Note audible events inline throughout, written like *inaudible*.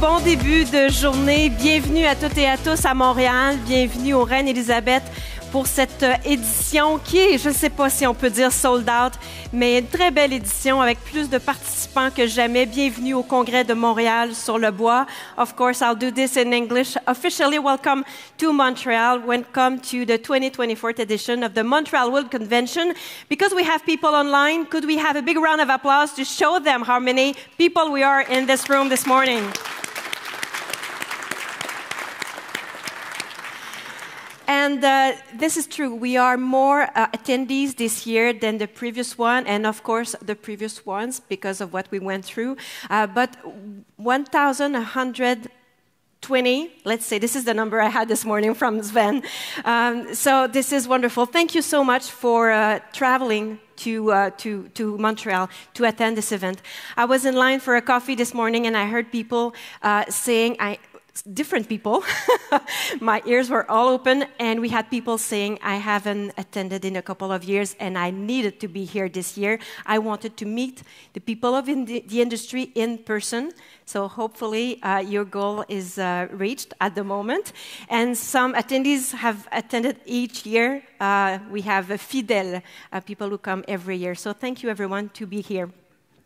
bon début de journée. Bienvenue à toutes et à tous à Montréal. Bienvenue au Reine-Élisabeth pour cette euh, édition qui est, je ne sais pas si on peut dire sold out, mais une très belle édition avec plus de participants que jamais. Bienvenue au Congrès de Montréal sur le bois. Of course, I'll do this in English. Officially welcome to Montreal. Welcome to the 2024 edition of the Montreal World Convention. Because we have people online, could we have a big round of applause to show them how many people we are in this room this morning? And uh, this is true. We are more uh, attendees this year than the previous one, and of course, the previous ones because of what we went through. Uh, but 1,120, let's say, this is the number I had this morning from Sven. Um, so this is wonderful. Thank you so much for uh, traveling to, uh, to, to, Montreal to attend this event. I was in line for a coffee this morning and I heard people uh, saying, I, different people. *laughs* My ears were all open, and we had people saying, I haven't attended in a couple of years, and I needed to be here this year. I wanted to meet the people of in the, the, industry in person. So, hopefully, uh, your goal is uh, reached at the moment. And some attendees have attended each year. Uh, we have Fidel, uh, people who come every year. So, thank you, everyone, to be here.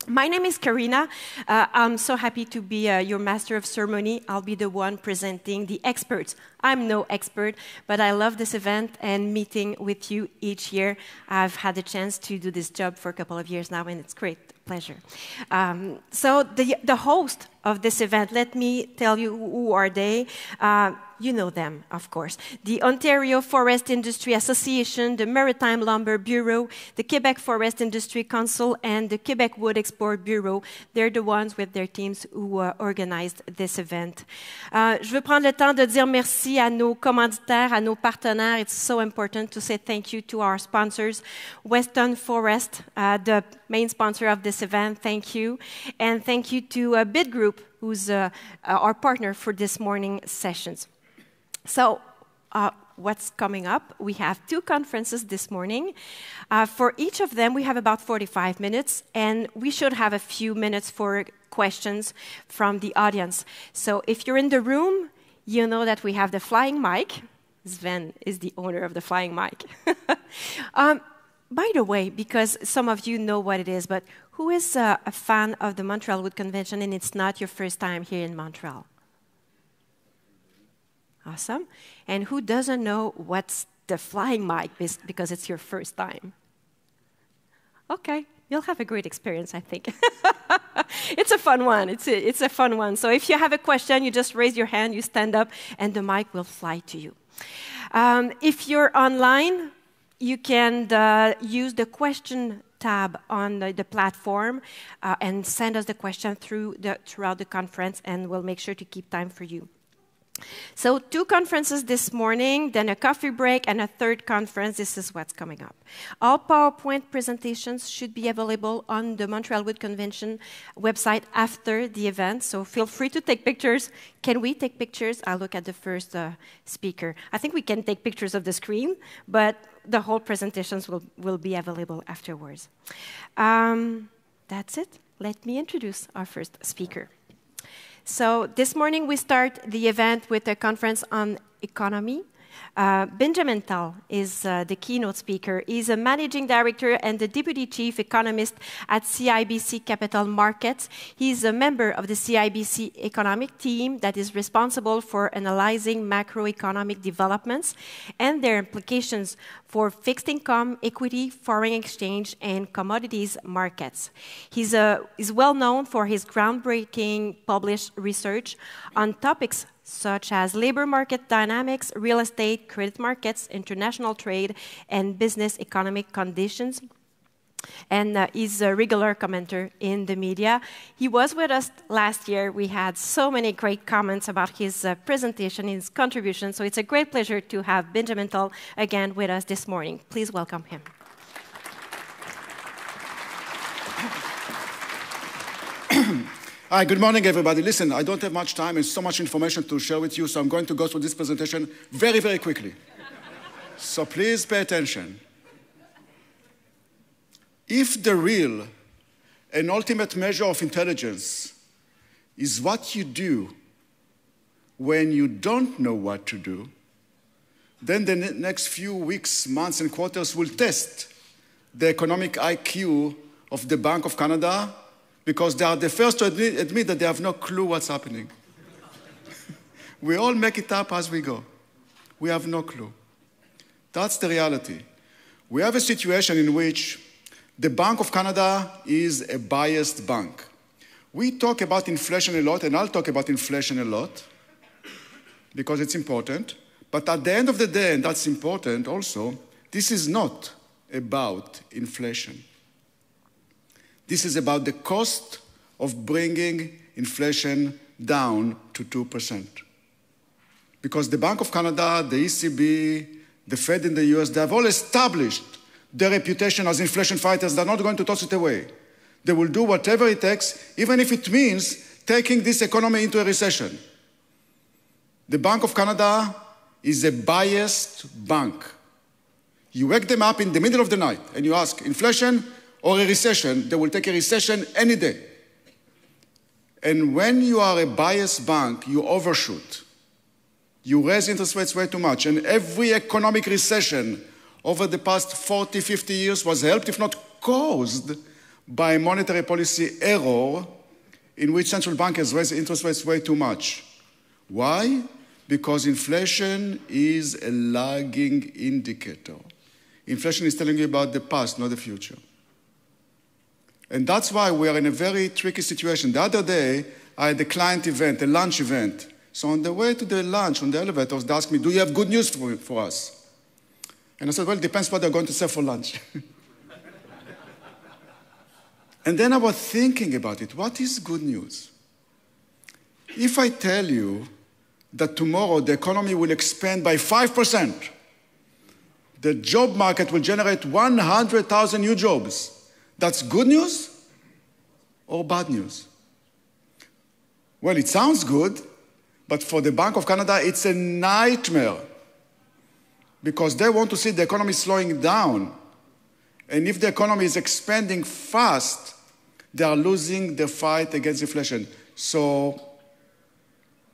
My name is Karina. Uh, I'm so happy to be uh, your master of ceremony. I'll be the one presenting the experts. I'm no expert, but I love this event and meeting with you each year. I've had the chance to do this job for a couple of years now, and it's great pleasure. Um, so the, the host of this event, let me tell you who are they. Uh, you know them, of course. The Ontario Forest Industry Association, the Maritime Lumber Bureau, the Quebec Forest Industry Council, and the Quebec Wood Export Bureau. They're the ones with their teams who uh, organized this event. Uh, je veux prendre le temps de dire merci à nos commanditaires, à nos partenaires. It's so important to say thank you to our sponsors. Weston Forest, uh, the main sponsor of this event, thank you. And thank you to uh, Bid Group, who's uh, uh, our partner for this morning's sessions. So uh, what's coming up? We have two conferences this morning. Uh, for each of them, we have about 45 minutes, and we should have a few minutes for questions from the audience. So if you're in the room, you know that we have the flying mic. Sven is the owner of the flying mic. *laughs* um, by the way, because some of you know what it is, but who is uh, a fan of the Montreal Wood Convention and it's not your first time here in Montreal? Awesome. And who doesn't know what's the flying mic because it's your first time? Okay, you'll have a great experience, I think. *laughs* it's a fun one. It's a, it's a fun one. So if you have a question, you just raise your hand, you stand up, and the mic will fly to you. Um, if you're online, you can uh, use the question tab on the, the platform uh, and send us the question through the, throughout the conference, and we'll make sure to keep time for you. So, two conferences this morning, then a coffee break, and a third conference. This is what's coming up. All PowerPoint presentations should be available on the Montreal Wood Convention website after the event. So, feel free to take pictures. Can we take pictures? I'll look at the first uh, speaker. I think we can take pictures of the screen, but the whole presentations will, will be available afterwards. Um, that's it. Let me introduce our first speaker. So this morning we start the event with a conference on economy uh, Benjamin Tal is uh, the keynote speaker. He's a managing director and the deputy chief economist at CIBC Capital Markets. He's a member of the CIBC economic team that is responsible for analyzing macroeconomic developments and their implications for fixed income, equity, foreign exchange, and commodities markets. He's, a, uh, he's well known for his groundbreaking published research on topics such as labor market dynamics, real estate, credit markets, international trade, and business economic conditions. And uh, he's a regular commenter in the media. He was with us last year. We had so many great comments about his uh, presentation, his contribution. So it's a great pleasure to have Benjamin Tull again with us this morning. Please welcome him. Hi, good morning, everybody. Listen, I don't have much time and so much information to share with you, so I'm going to go through this presentation very, very quickly. so please pay attention. If the real and ultimate measure of intelligence is what you do when you don't know what to do, then the next few weeks, months, and quarters will test the economic IQ of the Bank of Canada because they are the first to admit, admit that they have no clue what's happening. *laughs* we all make it up as we go. We have no clue. That's the reality. We have a situation in which the Bank of Canada is a biased bank. We talk about inflation a lot, and I'll talk about inflation a lot because it's important. But at the end of the day, and that's important also, this is not about inflation. This is about the cost of bringing inflation down to 2%. Because the Bank of Canada, the ECB, the Fed in the US, they have all established their reputation as inflation fighters. They're not going to toss it away. They will do whatever it takes, even if it means taking this economy into a recession. The Bank of Canada is a biased bank. You wake them up in the middle of the night and you ask, inflation, or a recession. They will take a recession any day. And when you are a biased bank, you overshoot. You raise interest rates way too much. And every economic recession over the past 40, 50 years was helped, if not caused, by monetary policy error in which central bank has raised interest rates way too much. Why? Because inflation is a lagging indicator. Inflation is telling you about the past, not the future. And that's why we are in a very tricky situation. The other day, I had a client event, a lunch event. So on the way to the lunch, on the elevators, they asked me, do you have good news for, for us? And I said, well, it depends what they're going to serve for lunch. *laughs* and then I was thinking about it. What is good news? If I tell you that tomorrow the economy will expand by 5%, the job market will generate 100,000 new jobs, that's good news or bad news? Well, it sounds good, but for the Bank of Canada, it's a nightmare because they want to see the economy slowing down. And if the economy is expanding fast, they are losing the fight against inflation. So,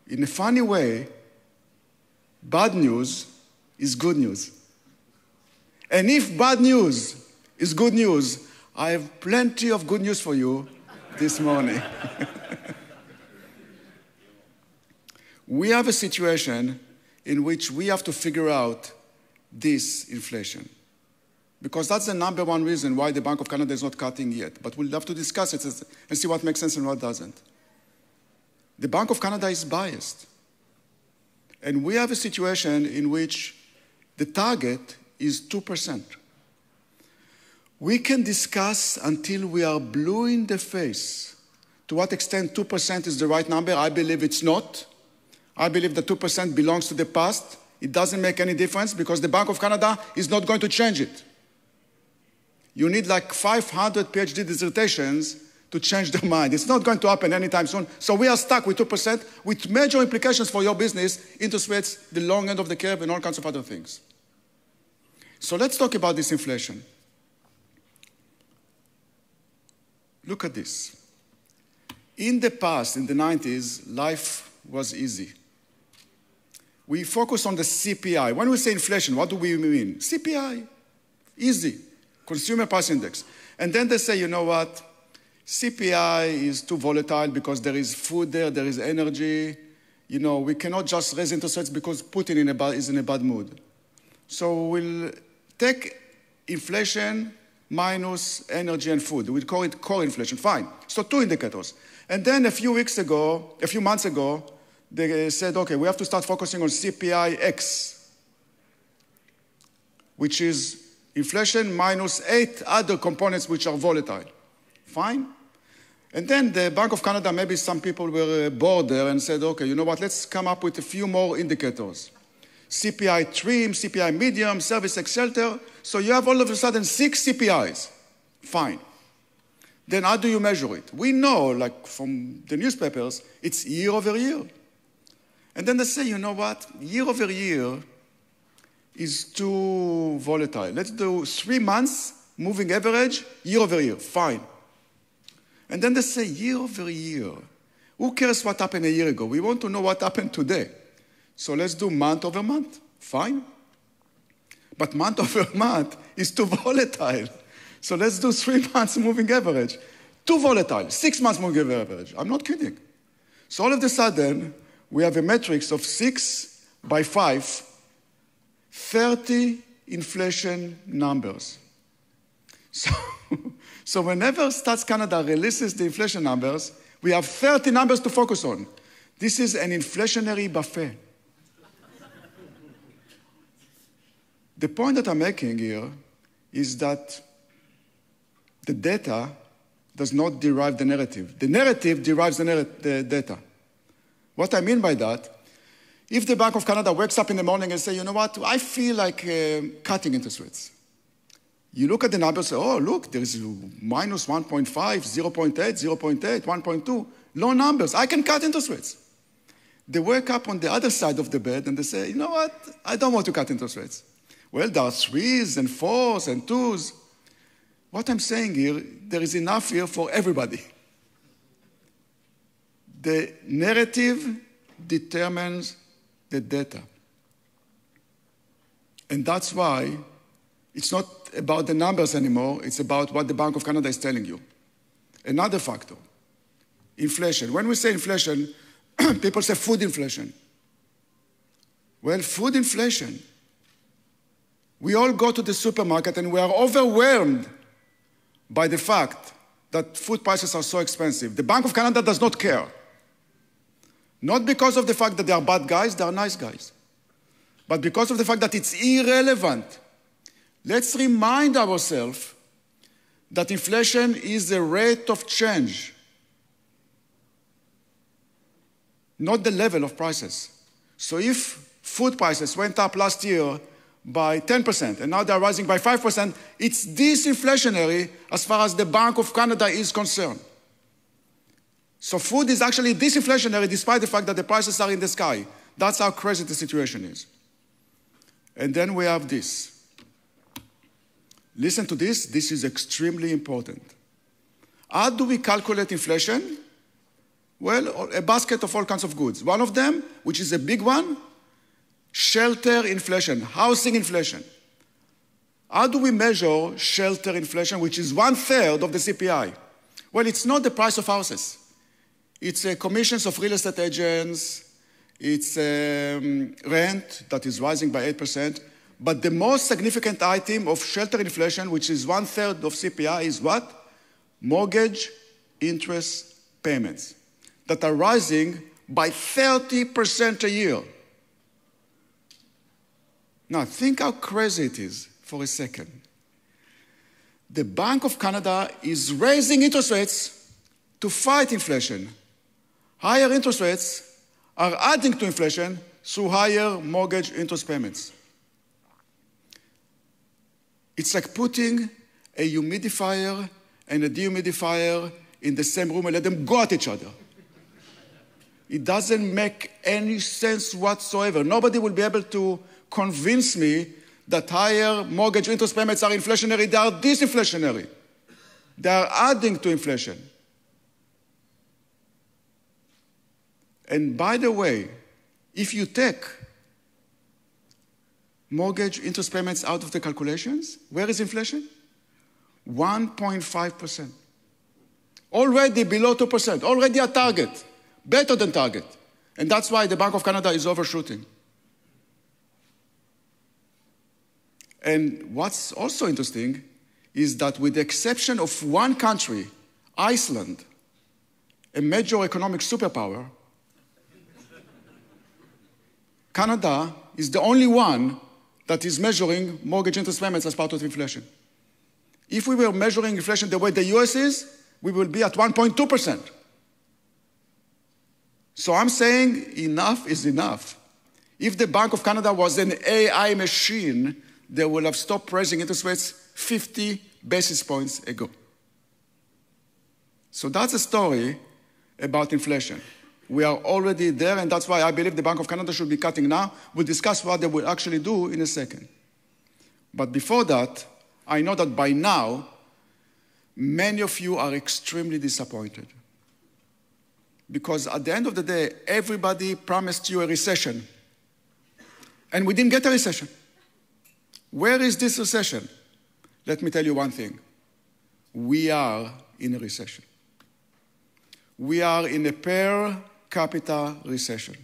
in a funny way, bad news is good news. And if bad news is good news, I have plenty of good news for you this morning. *laughs* we have a situation in which we have to figure out this inflation. Because that's the number one reason why the Bank of Canada is not cutting yet. But we'll have to discuss it and see what makes sense and what doesn't. The Bank of Canada is biased. And we have a situation in which the target is 2%. We can discuss until we are blue in the face. To what extent 2% is the right number? I believe it's not. I believe that 2% belongs to the past. It doesn't make any difference because the Bank of Canada is not going to change it. You need like 500 PhD dissertations to change their *laughs* mind. It's not going to happen anytime soon. So we are stuck with 2% with major implications for your business, interest rates, the long end of the curve, and all kinds of other things. So let's talk about this inflation. Look at this. In the past, in the 90s, life was easy. We focus on the CPI. When we say inflation, what do we mean? CPI, easy, consumer price index. And then they say, you know what? CPI is too volatile because there is food there, there is energy. You know, we cannot just raise interest rates because Putin in bad, is in a bad mood. So we'll take inflation minus energy and food. We call it core inflation. Fine. So two indicators. And then a few weeks ago, a few months ago, they said, okay, we have to start focusing on CPI X, which is inflation minus eight other components which are volatile. Fine. And then the Bank of Canada, maybe some people were uh, bored there and said, okay, you know what, let's come up with a few more indicators. CPI trim, CPI medium, service excelter. So you have all of a sudden six CPIs. Fine. Then how do you measure it? We know, like from the newspapers, it's year over year. And then they say, you know what? Year over year is too volatile. Let's do three months moving average, year over year. Fine. And then they say, year over year. Who cares what happened a year ago? We want to know what happened today. So let's do month over month. Fine. But month *laughs* over month is too volatile. So let's do three *laughs* months moving average. Too volatile. Six months moving average. I'm not kidding. So all of a sudden, we have a matrix of six by five, 30 inflation numbers. *laughs* So, so whenever Stats Canada releases the inflation numbers, we have 30 numbers to focus on. This is an inflationary buffet. The point that I'm making here is that the data does not derive the narrative. The narrative derives the, narr- the data. What I mean by that, if the Bank of Canada wakes up in the morning and say, you know what, I feel like uh, cutting interest rates. You look at the numbers, say, oh, look, there's minus 1.5, 0.8, 0.8, 1.2, low numbers. I can cut interest rates. They wake up on the other side of the bed and they say, you know what, I don't want to cut interest rates. Well, there are threes and fours and twos. What I'm saying here, there is enough here for everybody. The narrative determines the data. And that's why it's not about the numbers anymore, it's about what the Bank of Canada is telling you. Another factor inflation. When we say inflation, *clears throat* people say food inflation. Well, food inflation we all go to the supermarket and we are overwhelmed by the fact that food prices are so expensive. The Bank of Canada does not care. Not because of the fact that they are bad guys, they are nice guys, but because of the fact that it's irrelevant. Let's remind ourselves that inflation is the rate of change, not the level of prices. So if food prices went up last year by 10%, and now they're rising by 5%. It's disinflationary as far as the Bank of Canada is concerned. So food is actually disinflationary despite the fact that the prices are in the sky. That's how crazy the situation is. And then we have this. Listen to this, this is extremely important. How do we calculate inflation? Well, a basket of all kinds of goods. One of them, which is a big one, shelter inflation, housing inflation. How do we measure shelter inflation, which is one third of the CPI? Well, it's not the price of houses. It's uh, commissions of real estate agents, it's um, rent that is rising by 8%. But the most significant item of shelter inflation, which is one third of CPI, is what? Mortgage interest payments that are rising by 30% a year. Now, think how crazy it is for a second. The Bank of Canada is raising interest rates to fight inflation. Higher interest rates are adding to inflation through higher mortgage interest payments. It's like putting a humidifier and a dehumidifier in the same room and let them go at each other. It doesn't make any sense whatsoever. Nobody will be able to convince me that higher mortgage interest payments are inflationary. They are disinflationary. They are adding to inflation. And by the way, if you take mortgage interest payments out of the calculations, where is inflation? 1.5%. Already below 2%, already a target, better than target. And that's why the Bank of Canada is overshooting. And what's also interesting is that, with the exception of one country, Iceland, a major economic superpower, Canada is the only one that is measuring mortgage interest payments as part of inflation. If we were measuring inflation the way the US is, we will be at 1.2%. So I'm saying enough is enough. If the Bank of Canada was an AI machine they will have stopped raising interest rates 50 basis points ago. So that's a story about inflation. We are already there, and that's why I believe the Bank of Canada should be cutting now. We'll discuss what they will actually do in a second. But before that, I know that by now, many of you are extremely disappointed. Because at the end of the day, everybody promised you a recession, and we didn't get a recession. Where is this recession? Let me tell you one thing. We are in a recession. We are in a per capita recession.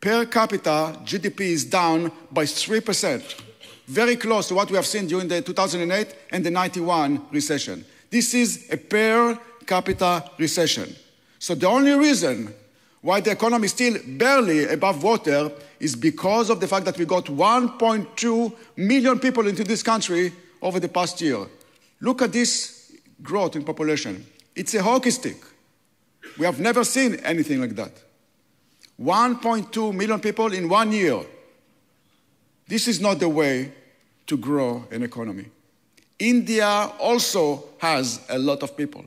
Per capita, GDP is down by 3%, very close to what we have seen during the 2008 and the 91 recession. This is a per capita recession. So the only reason why the economy is still barely above water is because of the fact that we got 1.2 million people into this country over the past year. Look at this growth in population. It's a hockey stick. We have never seen anything like that. 1.2 million people in one year. This is not the way to grow an economy. India also has a lot of people.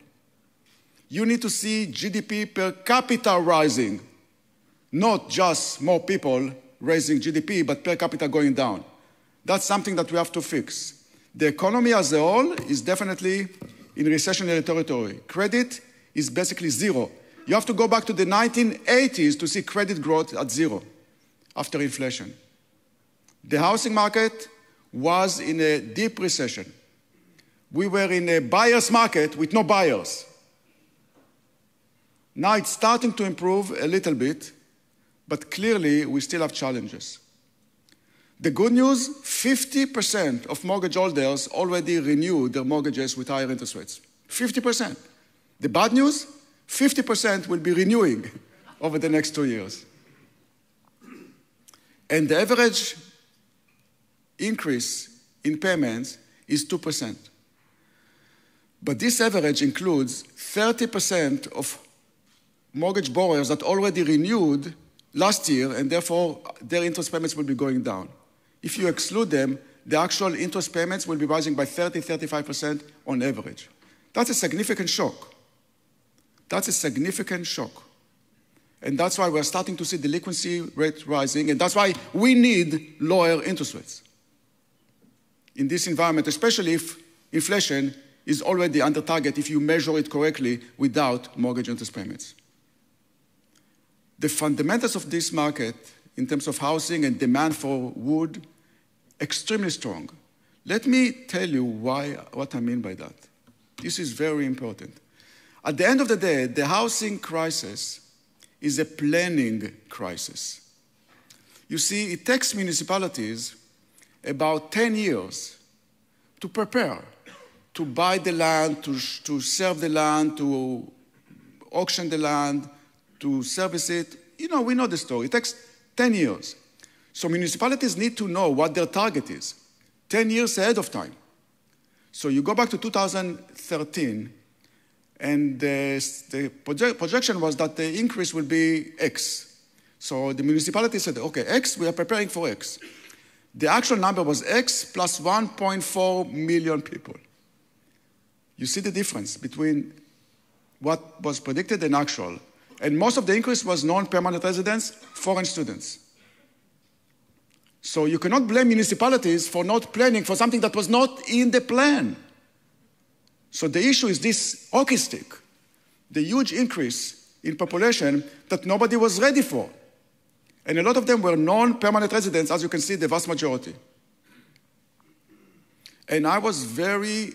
You need to see GDP per capita rising, not just more people raising GDP, but per capita going down. That's something that we have to fix. The economy as a whole is definitely in recessionary territory. Credit is basically zero. You have to go back to the 1980s to see credit growth at zero after inflation. The housing market was in a deep recession. We were in a buyer's market with no buyers. Now it's starting to improve a little bit, but clearly we still have challenges. The good news 50% of mortgage holders already renewed their mortgages with higher interest rates. 50%. The bad news 50% will be renewing *laughs* over the next two years. And the average increase in payments is 2%. But this average includes 30% of mortgage borrowers that already renewed last year, and therefore their interest payments will be going down. If you exclude them, the actual interest payments will be rising by 30, 35% on average. That's a significant shock. That's a significant shock. And that's why we're starting to see delinquency rate rising, and that's why we need lower interest rates in this environment, especially if inflation is already under target if you measure it correctly without mortgage interest payments. The fundamentals of this market in terms of housing and demand for wood, extremely strong. Let me tell you why, what I mean by that. This is very important. At the end of the day, the housing crisis is a planning crisis. You see, it takes municipalities about 10 years to prepare, to buy the land, to, to serve the land, to auction the land, to service it. You know, we know the story. It takes 10 years. So municipalities need to know what their target is 10 years ahead of time. So you go back to 2013, and the, the projection was that the increase will be X. So the municipality said, okay, X, we are preparing for X. The actual number was X plus 1.4 million people. You see the difference between what was predicted and actual. And most of the increase was non-permanent residents, foreign students. So you cannot blame municipalities for not planning for something that was not in the plan. So the issue is this hockey stick, the huge increase in population that nobody was ready for. And a lot of them were non-permanent residents, as you can see, the vast majority. And I was very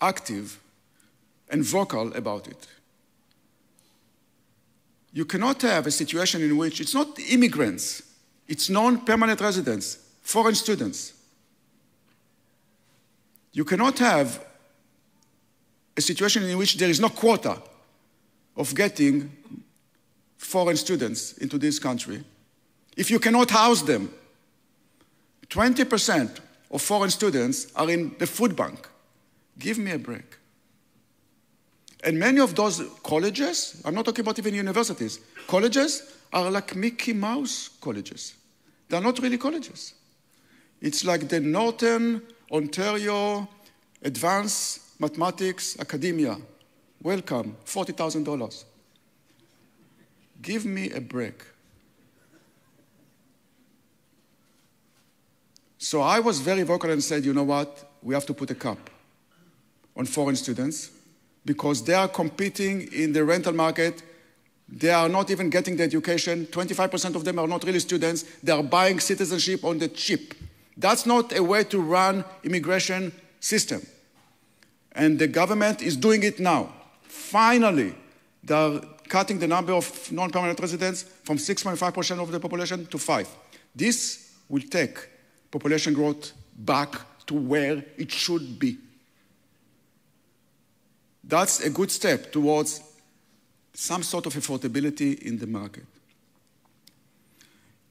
active and vocal about it you cannot have a situation in which it's not immigrants, it's non permanent residents, foreign students. You cannot have a situation in which there is no quota of getting foreign students into this country if you cannot house them. 20% of foreign students are in the food bank. Give me a break. And many of those colleges, I'm not talking about even universities, colleges are like Mickey Mouse colleges. They're not really colleges. It's like the Northern Ontario Advanced Mathematics Academia. Welcome, $40,000. Give me a break. So I was very vocal and said, you know what? We have to put a cap on foreign students because they are competing in the rental market. They are not even getting the education. 25% of them are not really students. They are buying citizenship on the cheap. That's not a way to run immigration system. And the government is doing it now. Finally, they are cutting the number of non-permanent residents from 6.5% of the population to 5. This will take population growth back to where it should be. That's a good step towards some sort of affordability in the market.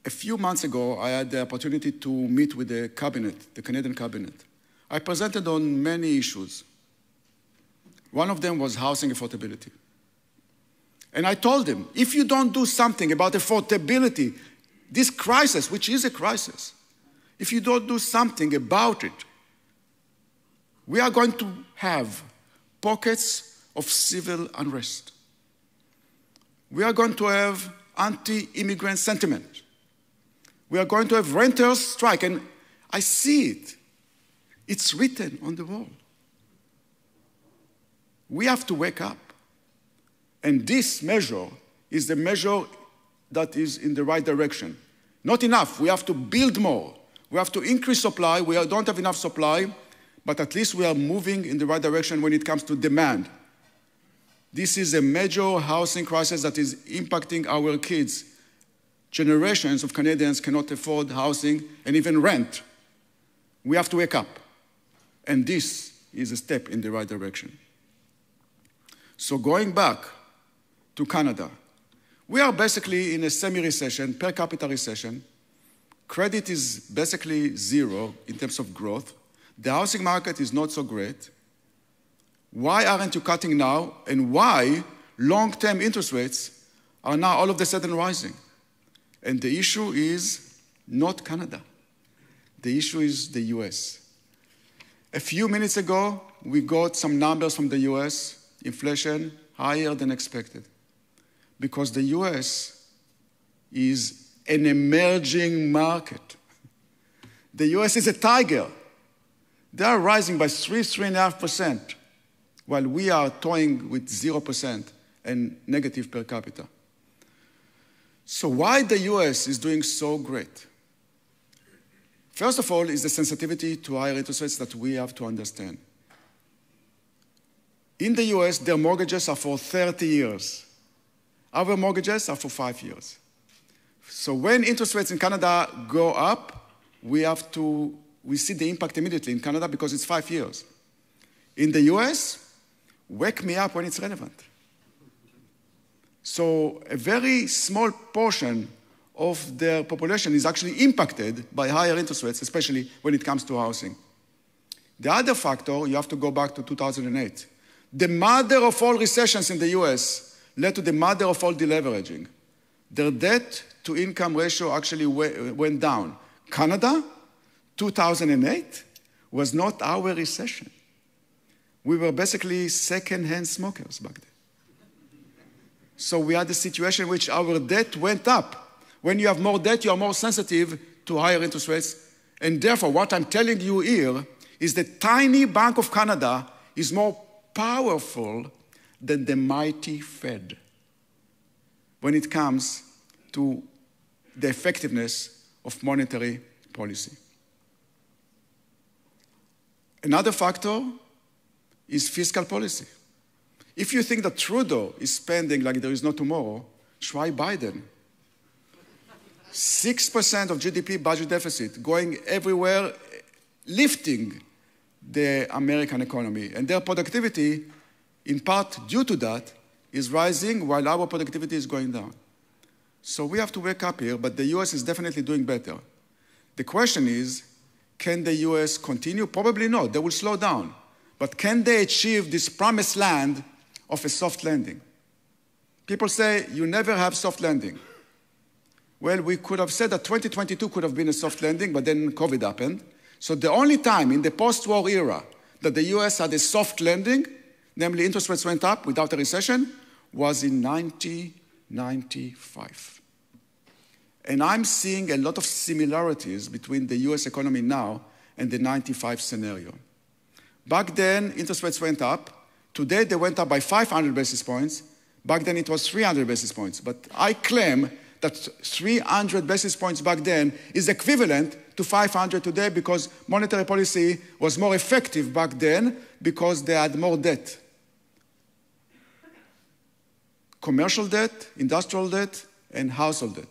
A few months ago, I had the opportunity to meet with the cabinet, the Canadian cabinet. I presented on many issues. One of them was housing affordability. And I told them, if you don't do something about affordability, this crisis, which is a crisis, if you don't do something about it, we are going to have pockets of civil unrest. We are going to have anti immigrant sentiment. We are going to have renters' strike, and I see it. It's written on the wall. We have to wake up. And this measure is the measure that is in the right direction. Not enough. We have to build more. We have to increase supply. We don't have enough supply but at least we are moving in the right direction when it comes to demand. This is a major housing crisis that is impacting our kids. Generations of Canadians cannot afford housing and even rent. We have to wake up. And this is a step in the right direction. So, going back to Canada, we are basically in a semi recession, per capita recession. Credit is basically zero in terms of growth. The housing market is not so great. Why aren't you cutting now? And why long term interest rates are now all of a sudden rising? And the issue is not Canada, the issue is the US. A few minutes ago, we got some numbers from the US inflation higher than expected because the US is an emerging market. The US is a tiger. They are rising by three, three and a half percent, while we are toying with zero percent and negative per capita. So why the US is doing so great? First of all, is the sensitivity to higher interest rates that we have to understand. In the US, their mortgages are for 30 years. Our mortgages are for five years. So when interest rates in Canada go up, we have to we see the impact immediately in Canada because it's five years. In the US, wake me up when it's relevant. So, a very small portion of their population is actually impacted by higher interest rates, especially when it comes to housing. The other factor, you have to go back to 2008. The mother of all recessions in the US led to the mother of all deleveraging. Their debt to income ratio actually went down. Canada 2008 was not our recession. We were basically second-hand smokers back then. So we had a situation in which our debt went up. When you have more debt, you are more sensitive to higher interest rates. And therefore, what I'm telling you here is the tiny Bank of Canada is more powerful than the mighty Fed when it comes to the effectiveness of monetary policy. Another factor is fiscal policy. If you think that Trudeau is spending like there is no tomorrow, try Biden. 6% of GDP budget deficit going everywhere, lifting the American economy. And their productivity, in part due to that, is rising while our productivity is going down. So we have to wake up here, but the US is definitely doing better. The question is can the US continue? Probably not. They will slow down. But can they achieve this promised land of a soft landing? People say you never have soft landing. Well, we could have said that 2022 could have been a soft landing, but then COVID happened. So the only time in the post-war era that the US had a soft landing, namely interest rates went up without a recession, was in 1995. And I'm seeing a lot of similarities between the US economy now and the 95 scenario. Back then, interest rates went up. Today, they went up by 500 basis points. Back then, it was 300 basis points. But I claim that 300 basis points back then is equivalent to 500 today because monetary policy was more effective back then because they had more debt. Commercial debt, industrial debt, and household debt.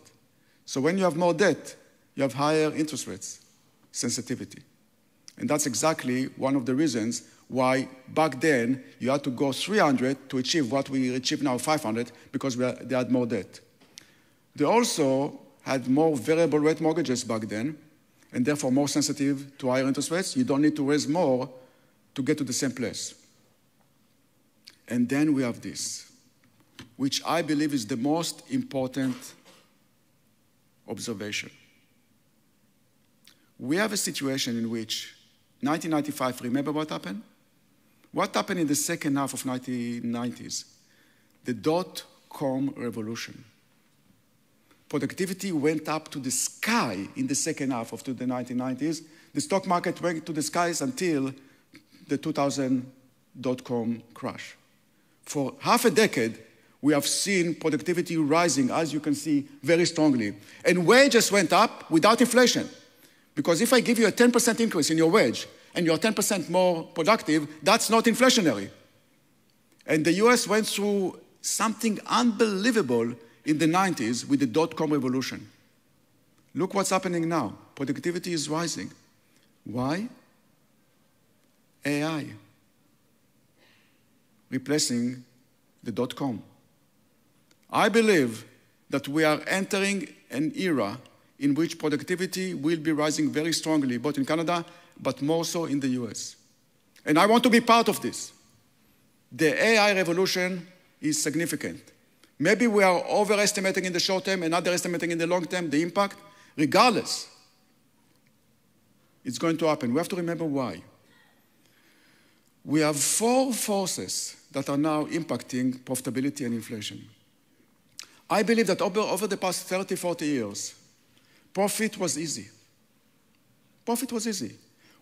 So when you have more debt, you have higher interest rates sensitivity. And that's exactly one of the reasons why back then you had to go 300 to achieve what we achieve now 500 because they had more debt. They also had more variable rate mortgages back then and therefore more sensitive to higher interest rates. You don't need to raise more to get to the same place. And then we have this, which I believe is the most important observation. We have a situation in which 1995, remember what happened? What happened in the second half of 1990s? The dot-com revolution. Productivity went up to the sky in the second half of the 1990s. The stock market went to the skies until the 2000 dot-com crash. For half a decade, we have seen productivity rising, as you can see, very strongly. And wages went up without inflation. Because if I give you a 10% increase in your wage and you're 10% more productive, that's not inflationary. And the US went through something unbelievable in the 90s with the dot com revolution. Look what's happening now. Productivity is rising. Why? AI replacing the dot com. I believe that we are entering an era in which productivity will be rising very strongly, both in Canada, but more so in the US. And I want to be part of this. The AI revolution is significant. Maybe we are overestimating in the short term and underestimating in the long term the impact. Regardless, it's going to happen. We have to remember why. We have four forces that are now impacting profitability and inflation. I believe that over, over the past 30, 40 years, profit was easy. Profit was easy.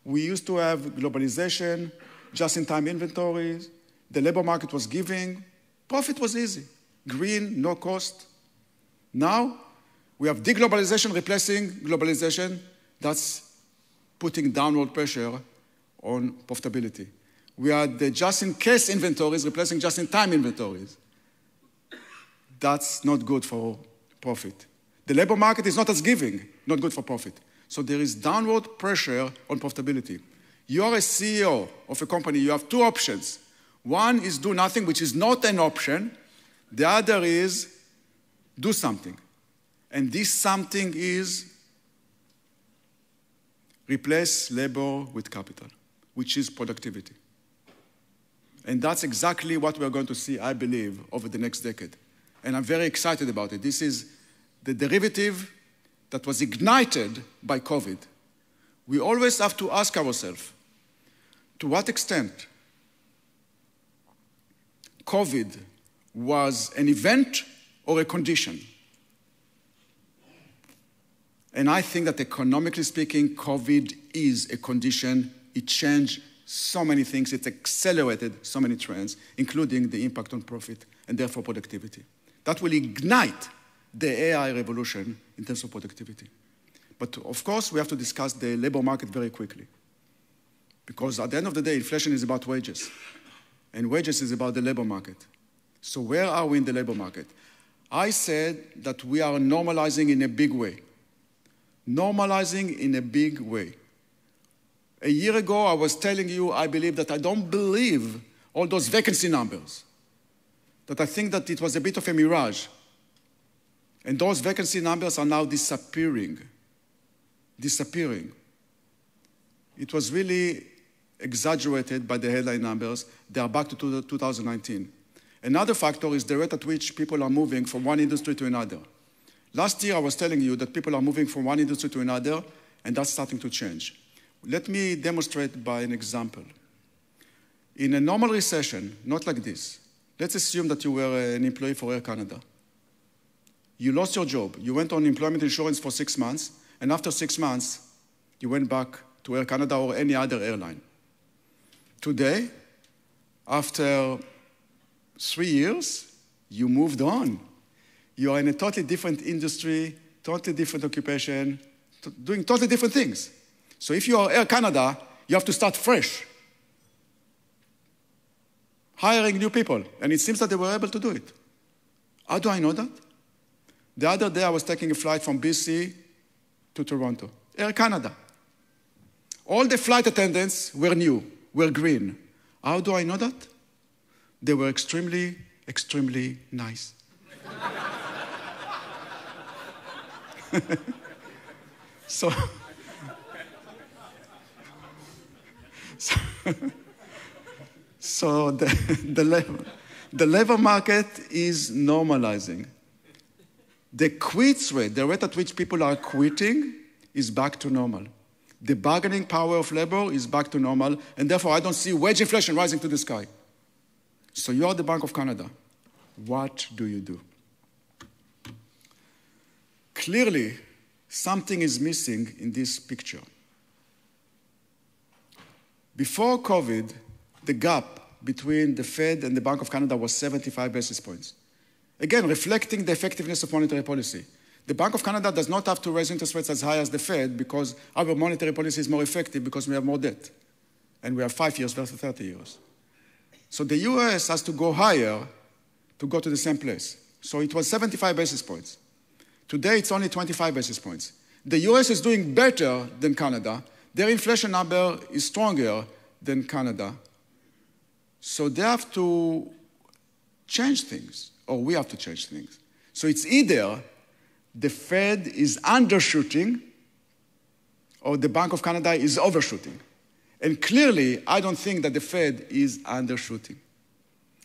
We used to have globalization, just in time inventories, the labor market was giving. Profit was easy. Green, no cost. Now, we have deglobalization replacing globalization. That's putting downward pressure on profitability. We are the just in case inventories replacing just in time inventories. That's not good for profit. The labor market is not as giving, not good for profit. So there is downward pressure on profitability. You are a CEO of a company, you have two options. One is do nothing, which is not an option. The other is do something. And this something is replace labor with capital, which is productivity. And that's exactly what we're going to see, I believe, over the next decade and I'm very excited about it. This is the derivative that was ignited by COVID. We always have to ask ourselves to what extent COVID was an event or a condition. And I think that economically speaking, COVID is a condition. It changed so many things, it accelerated so many trends, including the impact on profit and therefore productivity that will ignite the AI revolution in terms of productivity. But of course, we have to discuss the labor market very quickly. Because at the end of the day, inflation is about wages. And wages is about the labor market. So where are we in the labor market? I said that we are normalizing in a big way. Normalizing in a big way. A year ago, I was telling you I believe that I don't believe all those vacancy numbers that I think that it was a bit of a mirage. And those vacancy numbers are now disappearing. Disappearing. It was really exaggerated by the headline numbers. They are back to 2019. Another factor is the rate at which people are moving from one industry to another. Last year, I was telling you that people are moving from one industry to another, and that's starting to change. Let me demonstrate by an example. In a normal recession, not like this, Let's assume that you were an employee for Air Canada. You lost your job. You went on employment insurance for six months, and after six months, you went back to Air Canada or any other airline. Today, after three years, you moved on. You are in a totally different industry, totally different occupation, doing totally different things. So if you are Air Canada, you have to start fresh hiring new people. And it seems that they were able to do it. How do I know that? The other day, I was taking a flight from BC to Toronto, Air Canada. All the flight attendants were new, were green. How do I know that? They were extremely, extremely nice. *laughs* so, *laughs* so so the, *laughs* the, labor, the labor market is normalizing. The quits rate, the rate at which people are quitting, is back to normal. The bargaining power of labor is back to normal, and therefore I don't see wage inflation rising to the sky. So you're the Bank of Canada. What do you do? Clearly, something is missing in this picture. Before COVID, the gap between the Fed and the Bank of Canada was 75 basis points. Again, reflecting the effectiveness of monetary policy. The Bank of Canada does not have to raise interest rates as high as the Fed because our monetary policy is more effective because we have more debt. And we have five years versus 30 years. So the US has to go higher to go to the same place. So it was 75 basis points. Today it's only 25 basis points. The US is doing better than Canada. Their inflation number is stronger than Canada. So they have to change things, or we have to change things. So it's either the Fed is undershooting or the Bank of Canada is overshooting. And clearly, I don't think that the Fed is undershooting.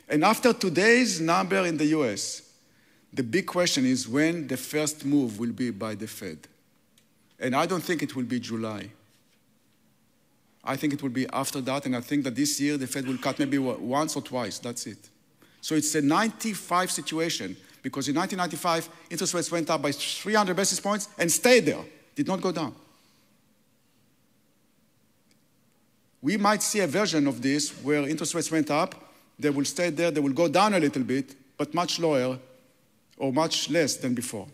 And after today's number in the US, the big question is when the first move will be by the Fed. And I don't think it will be July. I think it will be after that, and I think that this year the Fed will cut maybe once or twice. That's it. So it's a 95 situation because in 1995 interest rates went up by 300 basis points and stayed there, did not go down. We might see a version of this where interest rates went up, they will stay there, they will go down a little bit, but much lower or much less than before.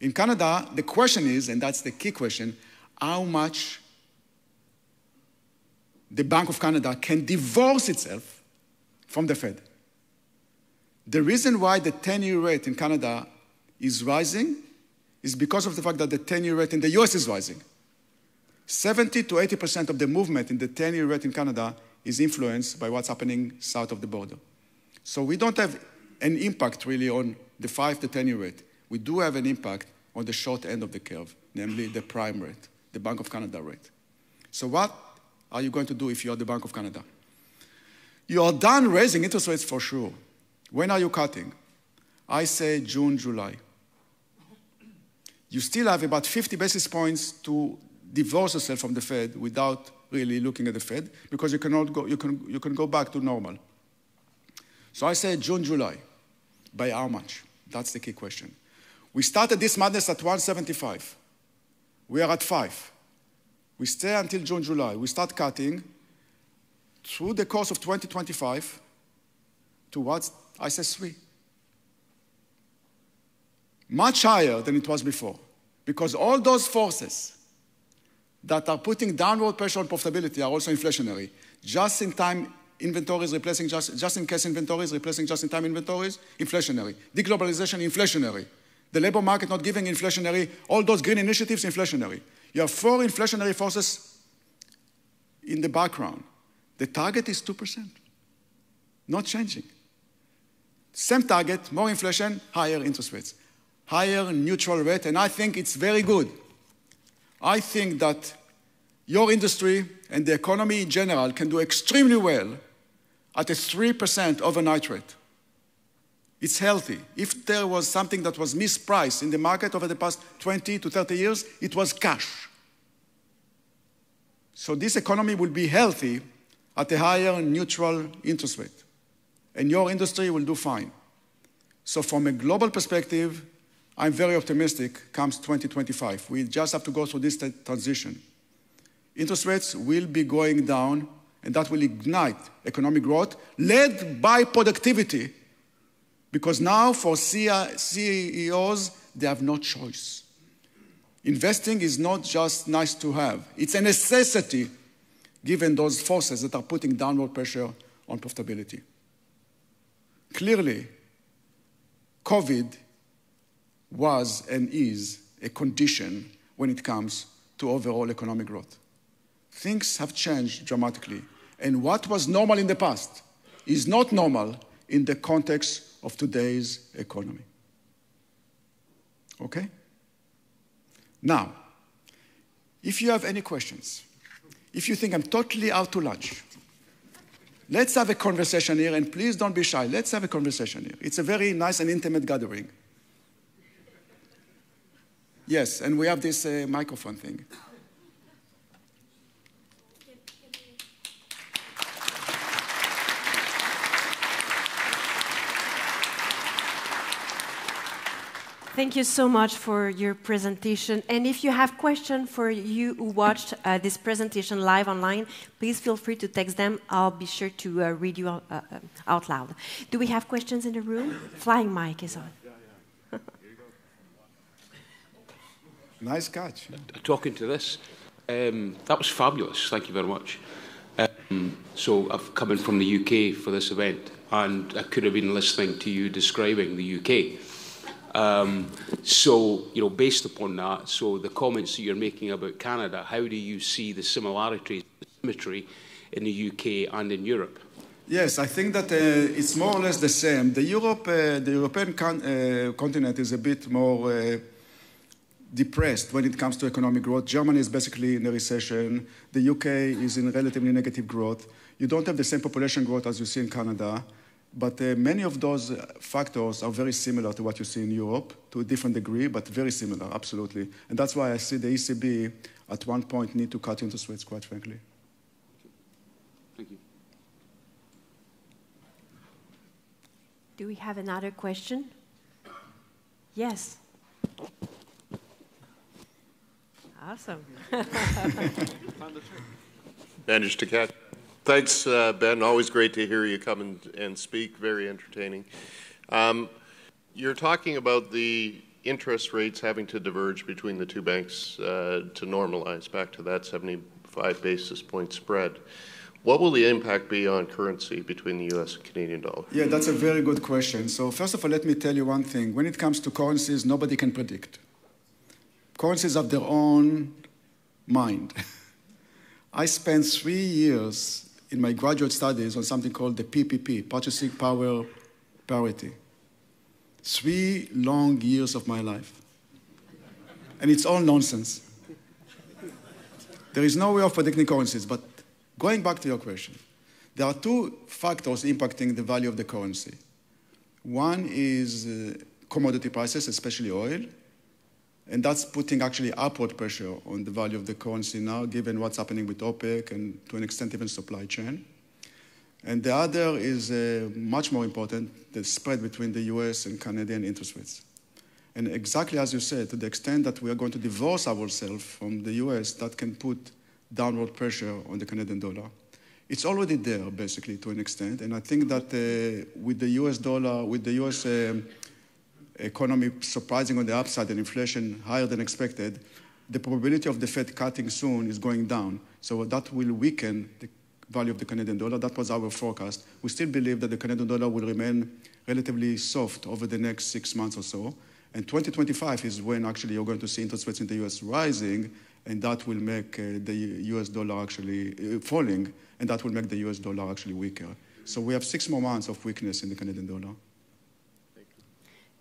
In Canada, the question is, and that's the key question, how much the Bank of Canada can divorce itself from the Fed. The reason why the 10 year rate in Canada is rising is because of the fact that the 10 year rate in the US is rising. 70 to 80% of the movement in the 10 year rate in Canada is influenced by what's happening south of the border. So we don't have an impact really on the 5 to 10 year rate. We do have an impact on the short end of the curve, namely the prime rate, the Bank of Canada rate. So what are you going to do if you're the Bank of Canada? You're done raising interest rates for sure. When are you cutting? I say June, July. You still have about 50 basis points to divorce yourself from the Fed without really looking at the Fed because you, cannot go, you, can, you can go back to normal. So I say June, July. By how much? That's the key question. We started this madness at 175. We are at 5. We stay until June, July. We start cutting through the course of 2025 towards ISS3. Much higher than it was before, because all those forces that are putting downward pressure on profitability are also inflationary. Just in time inventories replacing just, just in case inventories replacing just in time inventories, inflationary. Deglobalization, inflationary. The labor market not giving inflationary. All those green initiatives, inflationary. You have four inflationary forces in the background. The target is 2%, not changing. Same target, more inflation, higher interest rates, higher neutral rate, and I think it's very good. I think that your industry and the economy in general can do extremely well at a 3% overnight rate. It's healthy. If there was something that was mispriced in the market over the past 20 to 30 years, it was cash. So this economy will be healthy at a higher neutral interest rate. And your industry will do fine. So from a global perspective, I'm very optimistic comes 2025. We just have to go through this transition. Interest rates will be going down, and that will ignite economic growth led by productivity because now for CEOs, they have no choice. Investing is not just nice to have, it's a necessity given those forces that are putting downward pressure on profitability. Clearly, COVID was and is a condition when it comes to overall economic growth. Things have changed dramatically, and what was normal in the past is not normal in the context of today's economy. Okay? Now, if you have any questions, if you think I'm totally out to lunch, let's have a conversation here and please don't be shy. Let's have a conversation here. It's a very nice and intimate gathering. Yes, and we have this uh, microphone thing. Thank you so much for your presentation. And if you have questions for you who watched uh, this presentation live online, please feel free to text them. I'll be sure to uh, read you out, uh, uh, out loud. Do we have questions in the room? Flying mic is on. *laughs* nice catch. Talking to this, um, that was fabulous. Thank you very much. Um, so I've come in from the UK for this event, and I could have been listening to you describing the UK um, so, you know, based upon that, so the comments that you're making about Canada, how do you see the similarities, the symmetry in the UK and in Europe? Yes, I think that uh, it's more or less the same. The Europe, uh, the European con uh, continent is a bit more uh, depressed when it comes to economic growth. Germany is basically in a recession. The UK is in relatively negative growth. You don't have the same population growth as you see in Canada. But uh, many of those uh, factors are very similar to what you see in Europe, to a different degree, but very similar, absolutely. And that's why I see the ECB at one point need to cut interest rates, quite frankly. Thank you. Do we have another question? Yes. Awesome. Managed *laughs* *laughs* to catch. Thanks, uh, Ben. Always great to hear you come and, and speak. Very entertaining. Um, you're talking about the interest rates having to diverge between the two banks uh, to normalize back to that 75 basis point spread. What will the impact be on currency between the US and Canadian dollar? Yeah, that's a very good question. So, first of all, let me tell you one thing. When it comes to currencies, nobody can predict. Currencies have their own mind. *laughs* I spent three years in my graduate studies on something called the PPP, Purchasing Power Parity. Three long years of my life. And it's all nonsense. There is no way of predicting currencies, but going back to your question, there are two factors impacting the value of the currency. One is uh, commodity prices, especially oil, and that's putting actually upward pressure on the value of the currency now, given what's happening with OPEC and to an extent even supply chain. And the other is uh, much more important the spread between the US and Canadian interest rates. And exactly as you said, to the extent that we are going to divorce ourselves from the US, that can put downward pressure on the Canadian dollar. It's already there, basically, to an extent. And I think that uh, with the US dollar, with the US. Um, economy surprising on the upside and inflation higher than expected, the probability of the Fed cutting soon is going down. So that will weaken the value of the Canadian dollar. That was our forecast. We still believe that the Canadian dollar will remain relatively soft over the next six months or so. And 2025 is when actually you're going to see interest rates in the US rising, and that will make uh, the US dollar actually uh, falling, and that will make the US dollar actually weaker. So we have six more months of weakness in the Canadian dollar.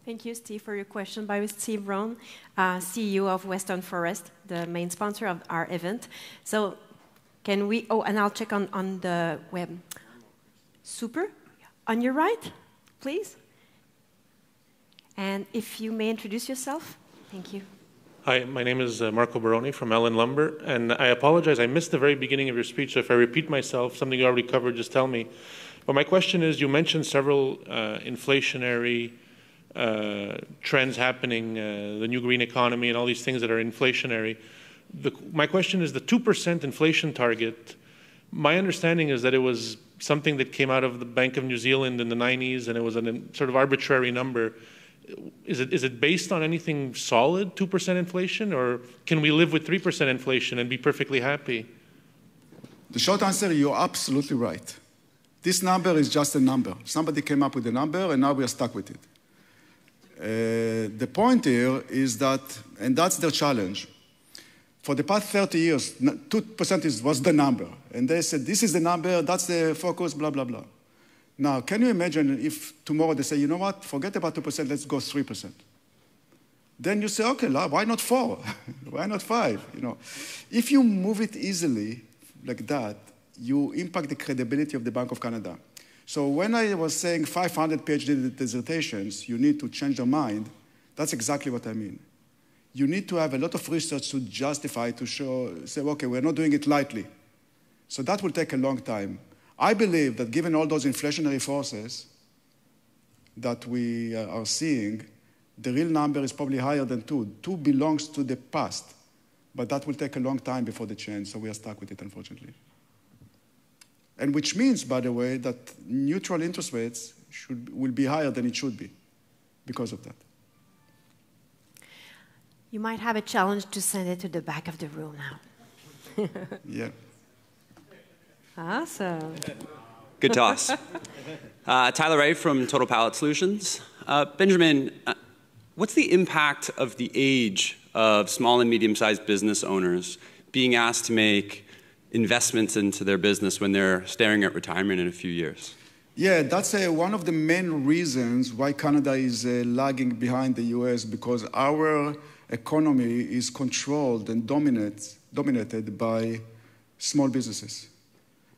Thank you, Steve, for your question. By Steve Ron, uh, CEO of Western Forest, the main sponsor of our event. So, can we? Oh, and I'll check on, on the web. Super, on your right, please. And if you may introduce yourself, thank you. Hi, my name is uh, Marco Baroni from Allen Lumber, and I apologize. I missed the very beginning of your speech, so if I repeat myself, something you already covered, just tell me. But my question is: you mentioned several uh, inflationary uh, trends happening, uh, the new green economy, and all these things that are inflationary. The, my question is the 2% inflation target. My understanding is that it was something that came out of the Bank of New Zealand in the 90s, and it was a sort of arbitrary number. Is it, is it based on anything solid, 2% inflation, or can we live with 3% inflation and be perfectly happy? The short answer you're absolutely right. This number is just a number. Somebody came up with a number, and now we are stuck with it. Uh, the point here is that, and that's their challenge. For the past 30 years, 2% was the number. And they said, this is the number, that's the focus, blah, blah, blah. Now, can you imagine if tomorrow they say, you know what, forget about 2%, let's go 3%. Then you say, okay, why not 4? *laughs* why not 5? You know, if you move it easily like that, you impact the credibility of the Bank of Canada. So when I was saying 500 PhD dissertations, you need to change your mind, that's exactly what I mean. You need to have a lot of research to justify, to show, say, okay, we're not doing it lightly. So that will take a long time. I believe that given all those inflationary forces that we uh, are seeing, the real number is probably higher than two. Two belongs to the past, but that will take a long time before the change, so we are stuck with it, unfortunately. And which means, by the way, that neutral interest rates should, will be higher than it should be because of that. You might have a challenge to send it to the back of the room now. *laughs* yeah. Awesome. Good toss. *laughs* Uh, Tyler Ray from Total Palette Solutions. Uh, Benjamin, uh, what's the impact of the age of small and medium sized business owners being asked to make investments into their business when they're staring at retirement in a few years? Yeah, that's uh, one of the main reasons why Canada is uh, lagging behind the US because our economy is controlled and dominate, dominated by small businesses.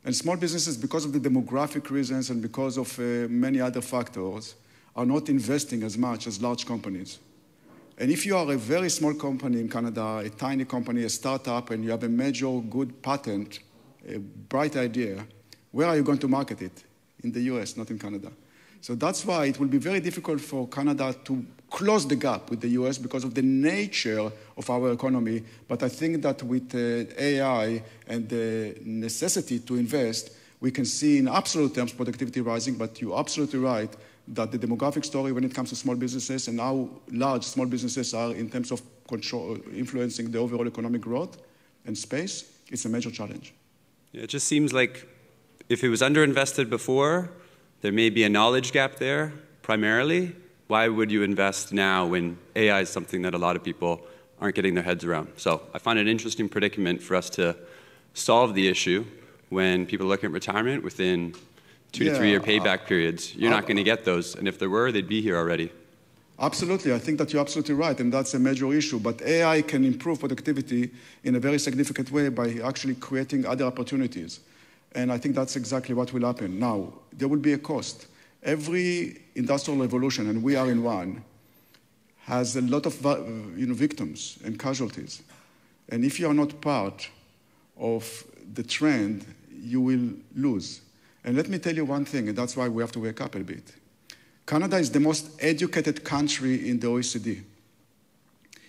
And small businesses, because of the demographic reasons and because of uh, many other factors, are not investing as much as large companies. And if you are a very small company in Canada, a tiny company, a startup, and you have a major good patent, a bright idea, where are you going to market it? In the US, not in Canada. So that's why it will be very difficult for Canada to close the gap with the US because of the nature of our economy. But I think that with uh, AI and the necessity to invest, we can see in absolute terms productivity rising, but you're absolutely right that the demographic story when it comes to small businesses and how large small businesses are in terms of control, influencing the overall economic growth and space, it's a major challenge. It just seems like if it was underinvested before, there may be a knowledge gap there primarily. Why would you invest now when AI is something that a lot of people aren't getting their heads around? So I find an interesting predicament for us to solve the issue when people are looking at retirement within two yeah, to three year payback uh, periods. You're uh, not going to get those. And if there were, they'd be here already. Absolutely. I think that you're absolutely right. And that's a major issue. But AI can improve productivity in a very significant way by actually creating other opportunities. And I think that's exactly what will happen. Now, there will be a cost. Every industrial revolution, and we are in one, has a lot of you know, victims and casualties. And if you are not part of the trend, you will lose. And let me tell you one thing, and that's why we have to wake up a bit. Canada is the most educated country in the OECD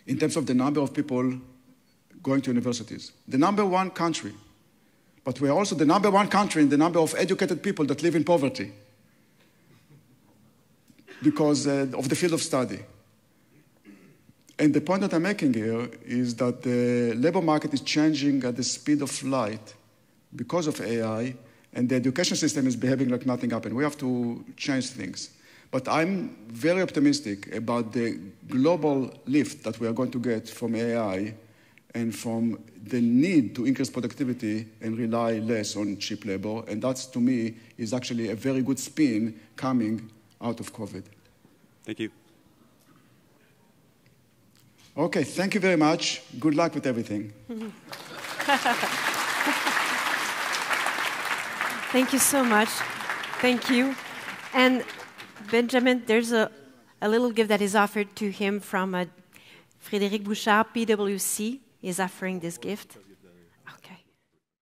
in terms of the number of people going to universities. The number one country. But we're also the number one country in the number of educated people that live in poverty because uh, of the field of study. And the point that I'm making here is that the labor market is changing at the speed of light because of AI and the education system is behaving like nothing happened. We have to change things. But I'm very optimistic about the global lift that we are going to get from AI and from the need to increase productivity and rely less on cheap labor. And that, to me, is actually a very good spin coming out of COVID. Thank you. Okay, thank you very much. Good luck with everything. *laughs* Thank you so much. Thank you. And Benjamin, there's a, a little gift that is offered to him from uh, Frédéric Bouchard, PWC, is offering this gift.